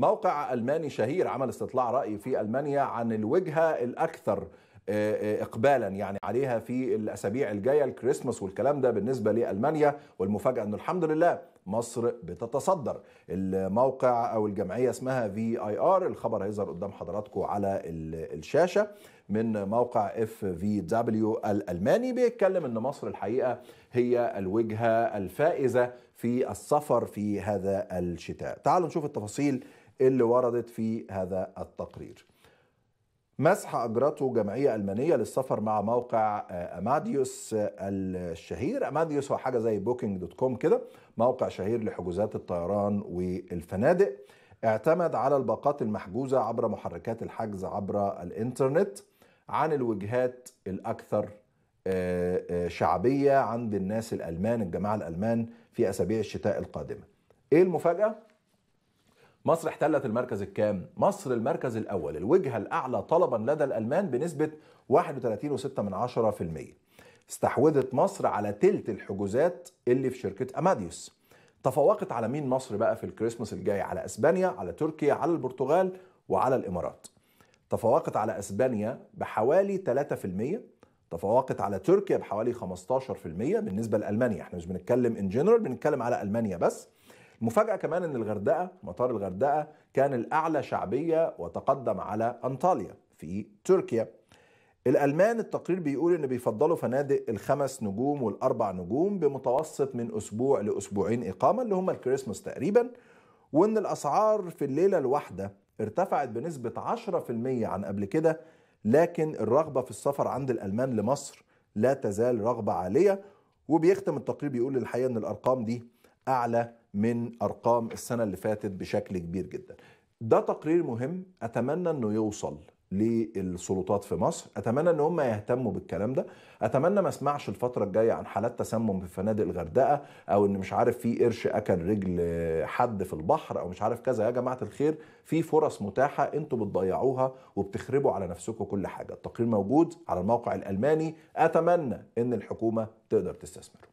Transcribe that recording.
موقع ألماني شهير عمل استطلاع رأي في ألمانيا عن الوجهة الأكثر آه، آه، اقبالا يعني عليها في الاسابيع الجايه الكريسماس والكلام ده بالنسبه لالمانيا والمفاجاه انه الحمد لله مصر بتتصدر الموقع او الجمعيه اسمها في اي ار الخبر هيظهر قدام حضراتكم على الشاشه من موقع اف في دبليو الالماني بيتكلم ان مصر الحقيقه هي الوجهه الفائزه في السفر في هذا الشتاء تعالوا نشوف التفاصيل اللي وردت في هذا التقرير مسح أجرته جمعية ألمانية للسفر مع موقع آه، أماديوس آه، الشهير أماديوس هو حاجة زي بوكينج دوت كوم كده موقع شهير لحجوزات الطيران والفنادق اعتمد على الباقات المحجوزة عبر محركات الحجز عبر الإنترنت عن الوجهات الأكثر آه، شعبية عند الناس الألمان الجماعة الألمان في أسابيع الشتاء القادمة إيه المفاجأة؟ مصر احتلت المركز الكام؟ مصر المركز الأول الوجهة الأعلى طلبا لدى الألمان بنسبة 31.6% استحوذت مصر على تلت الحجوزات اللي في شركة أماديوس تفوقت على مين مصر بقى في الكريسماس الجاي على اسبانيا على تركيا على البرتغال وعلى الامارات تفوقت على اسبانيا بحوالي 3% تفوقت على تركيا بحوالي 15% بالنسبه لالمانيا احنا مش بنتكلم ان جنرال بنتكلم على المانيا بس مفاجأة كمان ان الغردقه مطار الغردقه كان الاعلى شعبيه وتقدم على انطاليا في تركيا الالمان التقرير بيقول ان بيفضلوا فنادق الخمس نجوم والاربع نجوم بمتوسط من اسبوع لاسبوعين اقامه اللي هم الكريسماس تقريبا وان الاسعار في الليله الواحده ارتفعت بنسبه 10% عن قبل كده لكن الرغبه في السفر عند الالمان لمصر لا تزال رغبه عاليه وبيختم التقرير بيقول الحقيقه ان الارقام دي اعلى من ارقام السنه اللي فاتت بشكل كبير جدا ده تقرير مهم اتمنى انه يوصل للسلطات في مصر اتمنى ان هم يهتموا بالكلام ده اتمنى ما اسمعش الفتره الجايه عن حالات تسمم في فنادق الغردقه او ان مش عارف في قرش اكل رجل حد في البحر او مش عارف كذا يا جماعه الخير في فرص متاحه انتوا بتضيعوها وبتخربوا على نفسكم كل حاجه التقرير موجود على الموقع الالماني اتمنى ان الحكومه تقدر تستثمره